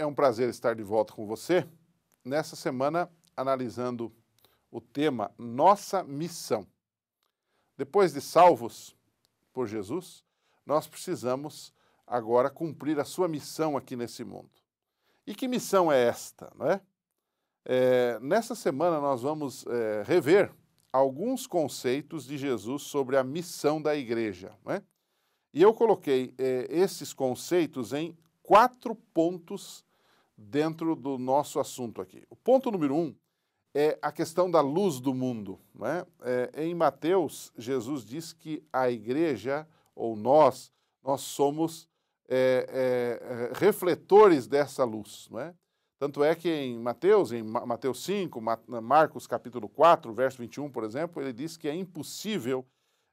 É um prazer estar de volta com você. Nessa semana, analisando o tema Nossa Missão. Depois de salvos por Jesus, nós precisamos agora cumprir a sua missão aqui nesse mundo. E que missão é esta, não é? é nessa semana nós vamos é, rever alguns conceitos de Jesus sobre a missão da igreja, não é? E eu coloquei é, esses conceitos em quatro pontos dentro do nosso assunto aqui. O ponto número um é a questão da luz do mundo. Né? É, em Mateus, Jesus diz que a igreja, ou nós, nós somos é, é, é refletores dessa luz. é? Tanto é que em Mateus, em Mateus 5, Marcos capítulo 4, verso 21, por exemplo, ele diz que é impossível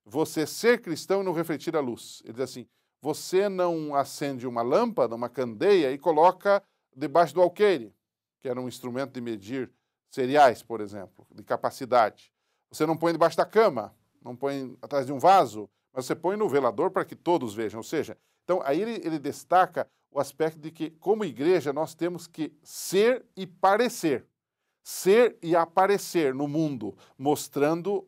você ser cristão e não refletir a luz. Ele diz assim, você não acende uma lâmpada, uma candeia e coloca debaixo do alqueire, que era um instrumento de medir cereais, por exemplo, de capacidade. Você não põe debaixo da cama, não põe atrás de um vaso, mas você põe no velador para que todos vejam. Ou seja, então aí ele, ele destaca o aspecto de que, como igreja, nós temos que ser e parecer, ser e aparecer no mundo, mostrando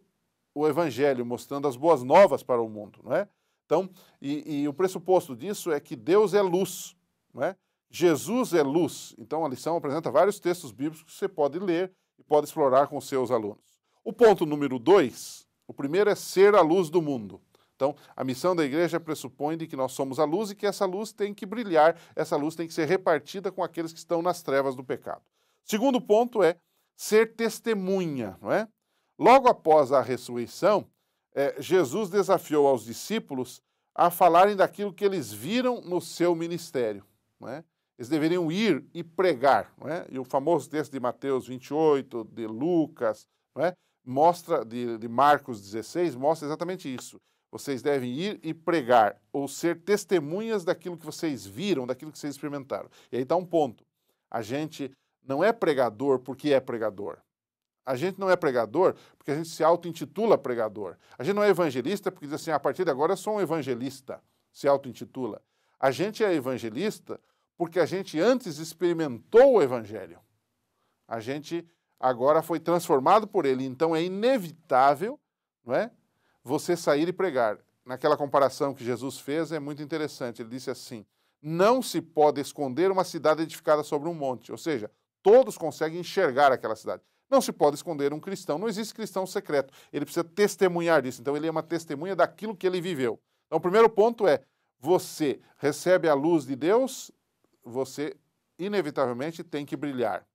o evangelho, mostrando as boas novas para o mundo, não é? Então, e, e o pressuposto disso é que Deus é luz, não é? Jesus é luz. Então a lição apresenta vários textos bíblicos que você pode ler e pode explorar com seus alunos. O ponto número dois, o primeiro é ser a luz do mundo. Então, a missão da igreja pressupõe de que nós somos a luz e que essa luz tem que brilhar, essa luz tem que ser repartida com aqueles que estão nas trevas do pecado. Segundo ponto é ser testemunha, não é? Logo após a ressurreição, é, Jesus desafiou aos discípulos a falarem daquilo que eles viram no seu ministério, não é? Eles deveriam ir e pregar. Não é? E o famoso texto de Mateus 28, de Lucas, não é? mostra, de, de Marcos 16, mostra exatamente isso. Vocês devem ir e pregar, ou ser testemunhas daquilo que vocês viram, daquilo que vocês experimentaram. E aí dá um ponto. A gente não é pregador porque é pregador. A gente não é pregador porque a gente se auto-intitula pregador. A gente não é evangelista porque diz assim, ah, a partir de agora eu sou um evangelista, se auto-intitula. A gente é evangelista porque a gente antes experimentou o Evangelho. A gente agora foi transformado por ele, então é inevitável não é, você sair e pregar. Naquela comparação que Jesus fez é muito interessante. Ele disse assim: Não se pode esconder uma cidade edificada sobre um monte, ou seja, todos conseguem enxergar aquela cidade. Não se pode esconder um cristão, não existe cristão secreto. Ele precisa testemunhar disso. Então, ele é uma testemunha daquilo que ele viveu. Então, o primeiro ponto é: você recebe a luz de Deus você inevitavelmente tem que brilhar.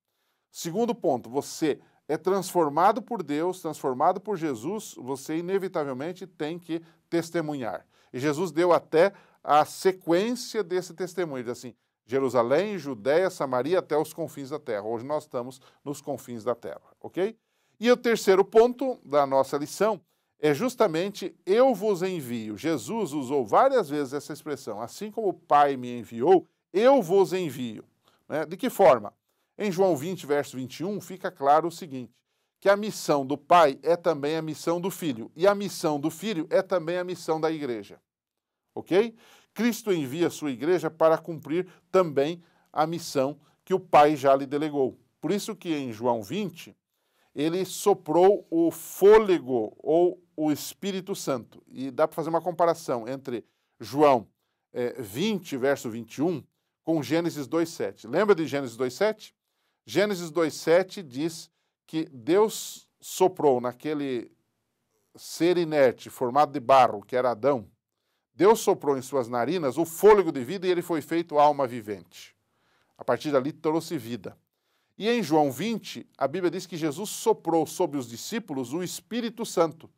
Segundo ponto, você é transformado por Deus, transformado por Jesus, você inevitavelmente tem que testemunhar. E Jesus deu até a sequência desse testemunho, assim, Jerusalém, Judéia, Samaria, até os confins da terra. Hoje nós estamos nos confins da terra, ok? E o terceiro ponto da nossa lição é justamente eu vos envio. Jesus usou várias vezes essa expressão, assim como o Pai me enviou, eu vos envio. Né? De que forma? Em João 20, verso 21, fica claro o seguinte: que a missão do Pai é também a missão do Filho, e a missão do Filho é também a missão da igreja. Ok? Cristo envia a sua igreja para cumprir também a missão que o Pai já lhe delegou. Por isso que em João 20, ele soprou o fôlego ou o Espírito Santo. E dá para fazer uma comparação entre João é, eh, 20, verso 21, com Gênesis 2,7. Lembra de Gênesis 2,7? Gênesis 2,7 diz que Deus soprou naquele ser inerte, formado de barro, que era Adão. Deus soprou em suas narinas o fôlego de vida e ele foi feito alma vivente. A partir dali trouxe vida. E em João 20, a Bíblia diz que Jesus soprou sobre os discípulos o Espírito Santo.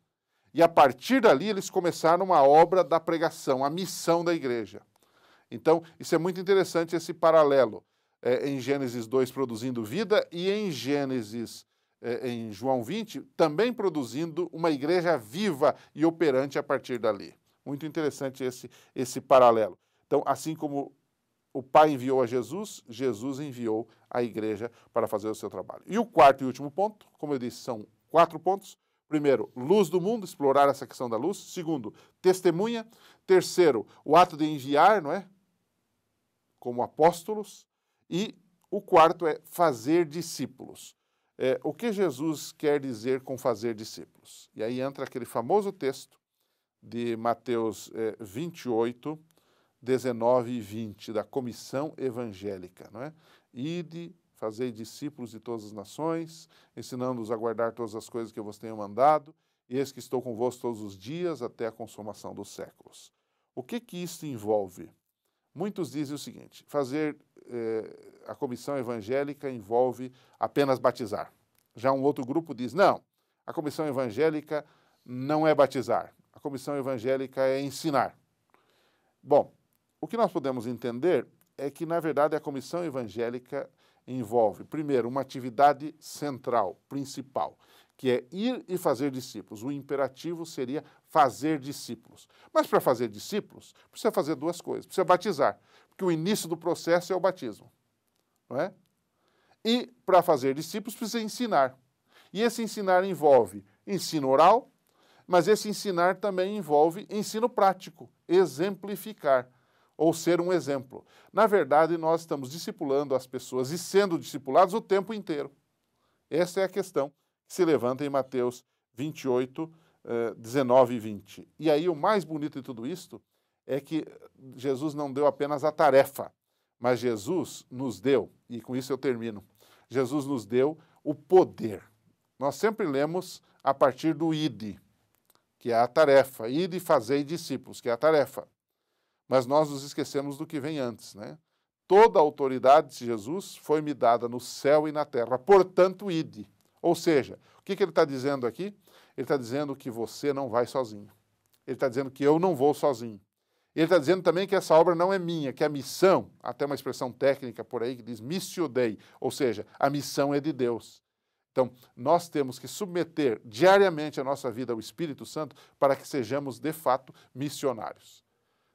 E a partir dali eles começaram a obra da pregação, a missão da igreja. Então, isso é muito interessante, esse paralelo é, em Gênesis 2 produzindo vida e em Gênesis, é, em João 20, também produzindo uma igreja viva e operante a partir dali. Muito interessante esse, esse paralelo. Então, assim como o Pai enviou a Jesus, Jesus enviou a igreja para fazer o seu trabalho. E o quarto e último ponto, como eu disse, são quatro pontos. Primeiro, luz do mundo, explorar essa questão da luz. Segundo, testemunha. Terceiro, o ato de enviar, não é? como apóstolos, e o quarto é fazer discípulos. É, o que Jesus quer dizer com fazer discípulos? E aí entra aquele famoso texto de Mateus é, 28, 19 e 20, da comissão evangélica, não é? Ide, fazei discípulos de todas as nações, ensinando-os a guardar todas as coisas que eu vos tenho mandado, e eis que estou convosco todos os dias até a consumação dos séculos. O que que isso envolve? Muitos dizem o seguinte: fazer eh, a comissão evangélica envolve apenas batizar. Já um outro grupo diz: não, a comissão evangélica não é batizar, a comissão evangélica é ensinar. Bom, o que nós podemos entender é que, na verdade, a comissão evangélica envolve, primeiro, uma atividade central, principal, que é ir e fazer discípulos. O imperativo seria fazer discípulos. Mas para fazer discípulos, precisa fazer duas coisas. Precisa batizar, porque o início do processo é o batismo. Não é? E para fazer discípulos, precisa ensinar. E esse ensinar envolve ensino oral, mas esse ensinar também envolve ensino prático, exemplificar ou ser um exemplo. Na verdade, nós estamos discipulando as pessoas e sendo discipulados o tempo inteiro. Essa é a questão se levanta em Mateus 28, 19 e 20. Eh, e aí o mais bonito de tudo isto é que Jesus não deu apenas a tarefa, mas Jesus nos deu, e com isso eu termino, Jesus nos deu o poder. Nós sempre lemos a partir do ide, que é a tarefa, ide e fazei discípulos, que é a tarefa. Mas nós nos esquecemos do que vem antes, né? Toda a autoridade de Jesus foi me dada no céu e na terra, portanto, ide. Ou seja, o que, que ele está dizendo aqui? Ele está dizendo que você não vai sozinho. Ele está dizendo que eu não vou sozinho. Ele está dizendo também que essa obra não é minha, que a missão, até uma expressão técnica por aí que diz missio dei, ou seja, a missão é de Deus. Então, nós temos que submeter diariamente a nossa vida ao Espírito Santo para que sejamos, de fato, missionários.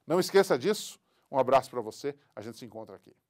Não esqueça disso. Um abraço para você. A gente se encontra aqui.